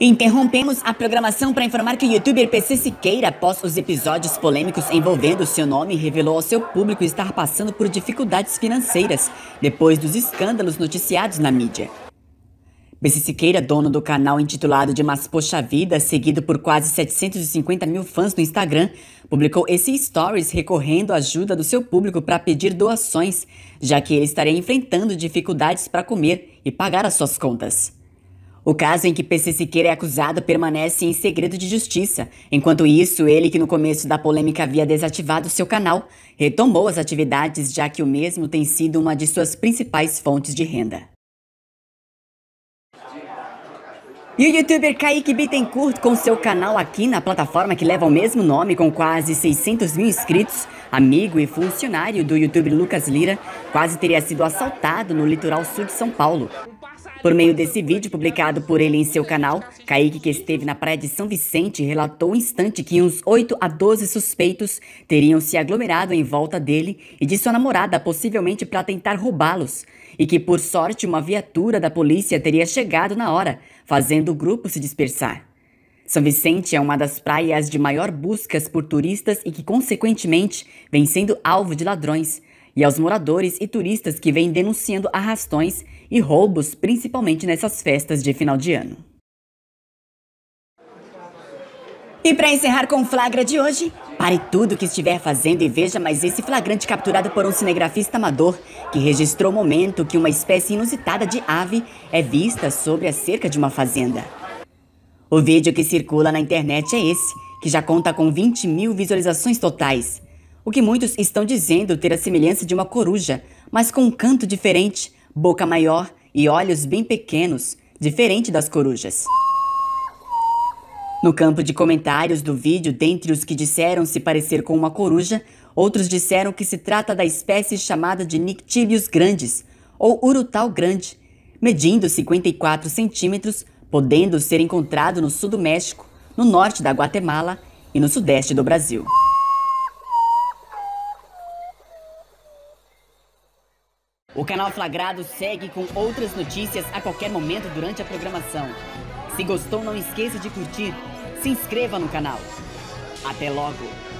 Interrompemos a programação para informar que o youtuber PC Siqueira, após os episódios polêmicos envolvendo seu nome, revelou ao seu público estar passando por dificuldades financeiras depois dos escândalos noticiados na mídia. PC Siqueira, dono do canal intitulado de Mas Poxa Vida, seguido por quase 750 mil fãs no Instagram, publicou esse stories recorrendo à ajuda do seu público para pedir doações, já que ele estaria enfrentando dificuldades para comer e pagar as suas contas. O caso em que PC Siqueira é acusado permanece em segredo de justiça. Enquanto isso, ele, que no começo da polêmica havia desativado seu canal, retomou as atividades, já que o mesmo tem sido uma de suas principais fontes de renda. E o youtuber Kaique Bittencourt, com seu canal aqui na plataforma que leva o mesmo nome, com quase 600 mil inscritos, amigo e funcionário do youtuber Lucas Lira, quase teria sido assaltado no litoral sul de São Paulo. Por meio desse vídeo publicado por ele em seu canal, Kaique, que esteve na praia de São Vicente, relatou um instante que uns 8 a 12 suspeitos teriam se aglomerado em volta dele e de sua namorada, possivelmente para tentar roubá-los, e que por sorte uma viatura da polícia teria chegado na hora, fazendo o grupo se dispersar. São Vicente é uma das praias de maior buscas por turistas e que, consequentemente, vem sendo alvo de ladrões, e aos moradores e turistas que vêm denunciando arrastões e roubos, principalmente nessas festas de final de ano. E para encerrar com o flagra de hoje, pare tudo que estiver fazendo e veja mais esse flagrante capturado por um cinegrafista amador que registrou o momento que uma espécie inusitada de ave é vista sobre a cerca de uma fazenda. O vídeo que circula na internet é esse, que já conta com 20 mil visualizações totais. O que muitos estão dizendo ter a semelhança de uma coruja, mas com um canto diferente, boca maior e olhos bem pequenos, diferente das corujas. No campo de comentários do vídeo, dentre os que disseram se parecer com uma coruja, outros disseram que se trata da espécie chamada de Nictíbios grandes, ou Urutau grande, medindo 54 centímetros, podendo ser encontrado no sul do México, no norte da Guatemala e no sudeste do Brasil. O canal Flagrado segue com outras notícias a qualquer momento durante a programação. Se gostou, não esqueça de curtir. Se inscreva no canal. Até logo!